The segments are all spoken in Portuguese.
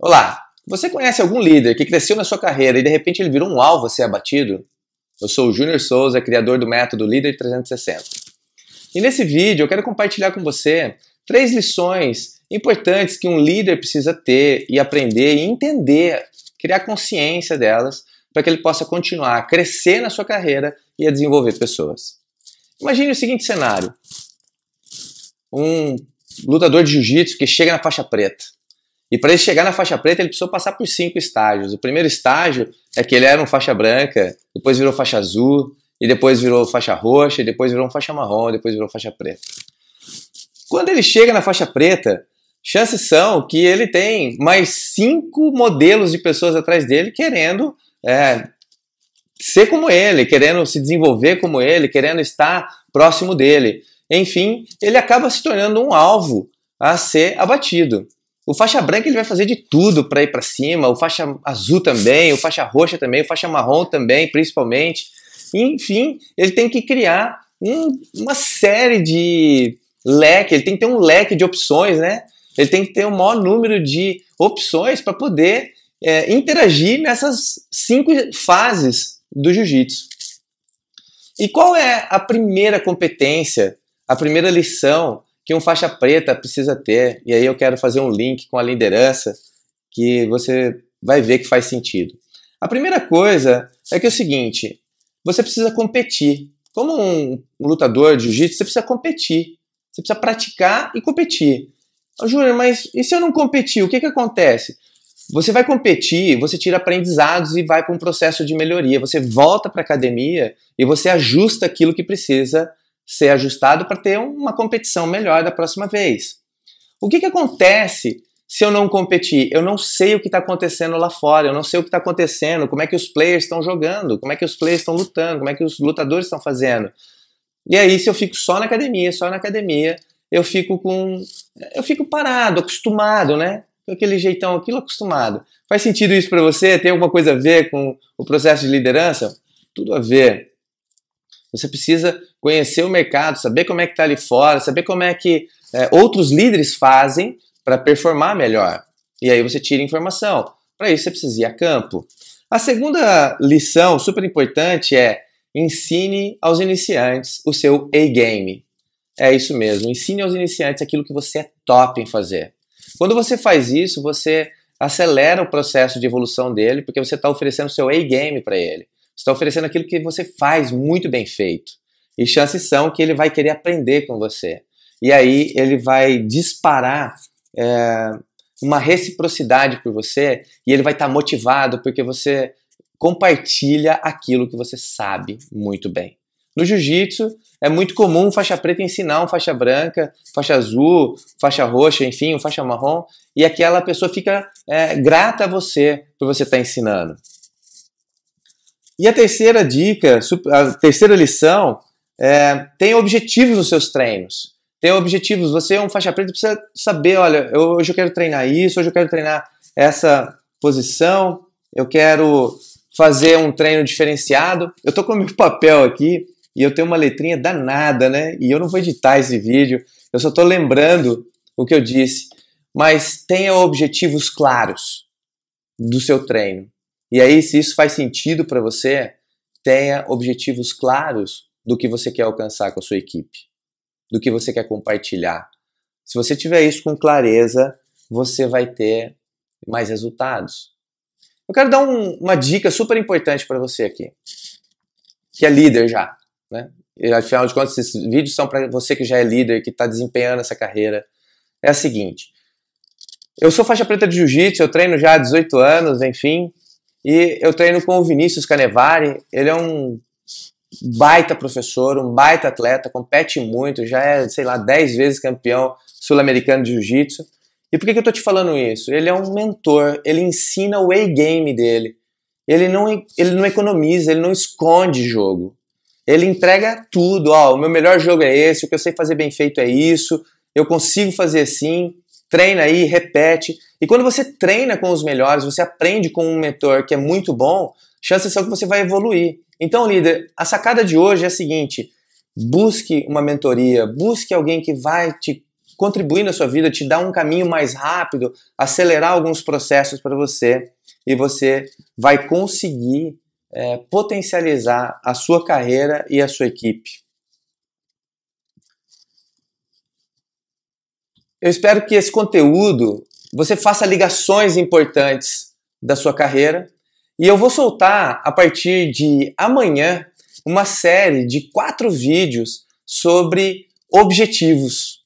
Olá, você conhece algum líder que cresceu na sua carreira e de repente ele virou um alvo a ser abatido? Eu sou o Júnior Souza, criador do método Líder 360. E nesse vídeo eu quero compartilhar com você três lições importantes que um líder precisa ter e aprender e entender, criar consciência delas para que ele possa continuar a crescer na sua carreira e a desenvolver pessoas. Imagine o seguinte cenário: um lutador de jiu-jitsu que chega na faixa preta e para ele chegar na faixa preta, ele precisou passar por cinco estágios. O primeiro estágio é que ele era um faixa branca, depois virou faixa azul, e depois virou faixa roxa, e depois virou faixa marrom, e depois virou faixa preta. Quando ele chega na faixa preta, chances são que ele tem mais cinco modelos de pessoas atrás dele querendo é, ser como ele, querendo se desenvolver como ele, querendo estar próximo dele. Enfim, ele acaba se tornando um alvo a ser abatido. O faixa branca ele vai fazer de tudo para ir para cima, o faixa azul também, o faixa roxa também, o faixa marrom também, principalmente. Enfim, ele tem que criar um, uma série de leque, ele tem que ter um leque de opções, né? Ele tem que ter o um maior número de opções para poder é, interagir nessas cinco fases do jiu-jitsu. E qual é a primeira competência, a primeira lição que um faixa preta precisa ter. E aí eu quero fazer um link com a liderança que você vai ver que faz sentido. A primeira coisa é que é o seguinte: você precisa competir. Como um lutador de jiu-jitsu, você precisa competir. Você precisa praticar e competir. Júnior, mas e se eu não competir? O que, que acontece? Você vai competir, você tira aprendizados e vai para um processo de melhoria. Você volta para a academia e você ajusta aquilo que precisa ser ajustado para ter uma competição melhor da próxima vez. O que, que acontece se eu não competir? Eu não sei o que está acontecendo lá fora, eu não sei o que está acontecendo, como é que os players estão jogando, como é que os players estão lutando, como é que os lutadores estão fazendo. E aí, se eu fico só na academia, só na academia, eu fico com. Eu fico parado, acostumado, né? Com aquele jeitão, aquilo acostumado. Faz sentido isso para você? Tem alguma coisa a ver com o processo de liderança? Tudo a ver. Você precisa conhecer o mercado, saber como é que está ali fora, saber como é que é, outros líderes fazem para performar melhor. E aí você tira informação. Para isso você precisa ir a campo. A segunda lição super importante é ensine aos iniciantes o seu A-game. É isso mesmo, ensine aos iniciantes aquilo que você é top em fazer. Quando você faz isso, você acelera o processo de evolução dele, porque você está oferecendo o seu A-game para ele está oferecendo aquilo que você faz muito bem feito. E chances são que ele vai querer aprender com você. E aí ele vai disparar é, uma reciprocidade por você e ele vai estar tá motivado porque você compartilha aquilo que você sabe muito bem. No jiu-jitsu, é muito comum um faixa preta ensinar um faixa branca, faixa azul, faixa roxa, enfim, um faixa marrom, e aquela pessoa fica é, grata a você por você estar tá ensinando. E a terceira dica, a terceira lição, é, tem objetivos nos seus treinos. Tem objetivos. Você é um faixa preta, precisa saber, olha, hoje eu quero treinar isso, hoje eu quero treinar essa posição, eu quero fazer um treino diferenciado. Eu tô com o meu papel aqui e eu tenho uma letrinha danada, né? E eu não vou editar esse vídeo, eu só tô lembrando o que eu disse. Mas tenha objetivos claros do seu treino. E aí, se isso faz sentido para você, tenha objetivos claros do que você quer alcançar com a sua equipe, do que você quer compartilhar. Se você tiver isso com clareza, você vai ter mais resultados. Eu quero dar um, uma dica super importante para você aqui, que é líder já. Né? E, afinal de contas, esses vídeos são para você que já é líder, que está desempenhando essa carreira. É a seguinte: eu sou faixa preta de jiu-jitsu, eu treino já há 18 anos, enfim, e eu treino com o Vinícius Canevari, ele é um baita professor, um baita atleta, compete muito, já é, sei lá, 10 vezes campeão sul-americano de jiu-jitsu. E por que, que eu tô te falando isso? Ele é um mentor, ele ensina o A-game dele. Ele não, ele não economiza, ele não esconde jogo. Ele entrega tudo, ó, o meu melhor jogo é esse, o que eu sei fazer bem feito é isso, eu consigo fazer assim, treina aí, repete. E quando você treina com os melhores, você aprende com um mentor que é muito bom, chances são que você vai evoluir. Então, líder, a sacada de hoje é a seguinte: busque uma mentoria, busque alguém que vai te contribuir na sua vida, te dar um caminho mais rápido, acelerar alguns processos para você e você vai conseguir é, potencializar a sua carreira e a sua equipe. Eu espero que esse conteúdo você faça ligações importantes da sua carreira. E eu vou soltar a partir de amanhã uma série de quatro vídeos sobre objetivos.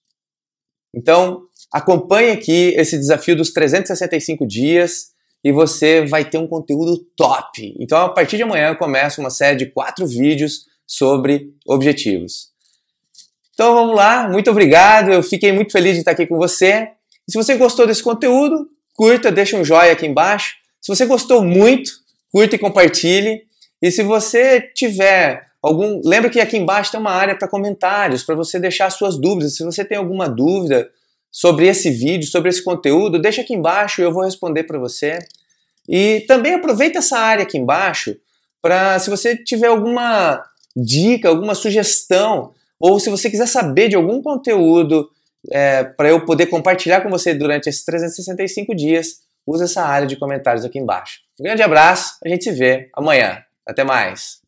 Então, acompanhe aqui esse desafio dos 365 dias e você vai ter um conteúdo top. Então, a partir de amanhã começa uma série de quatro vídeos sobre objetivos. Então vamos lá, muito obrigado, eu fiquei muito feliz de estar aqui com você. E se você gostou desse conteúdo, curta, deixa um joinha aqui embaixo. Se você gostou muito, curta e compartilhe. E se você tiver algum, lembra que aqui embaixo tem uma área para comentários, para você deixar suas dúvidas. Se você tem alguma dúvida sobre esse vídeo, sobre esse conteúdo, deixa aqui embaixo, e eu vou responder para você. E também aproveita essa área aqui embaixo para se você tiver alguma dica, alguma sugestão ou se você quiser saber de algum conteúdo é, para eu poder compartilhar com você durante esses 365 dias, use essa área de comentários aqui embaixo. Um grande abraço, a gente se vê amanhã. Até mais!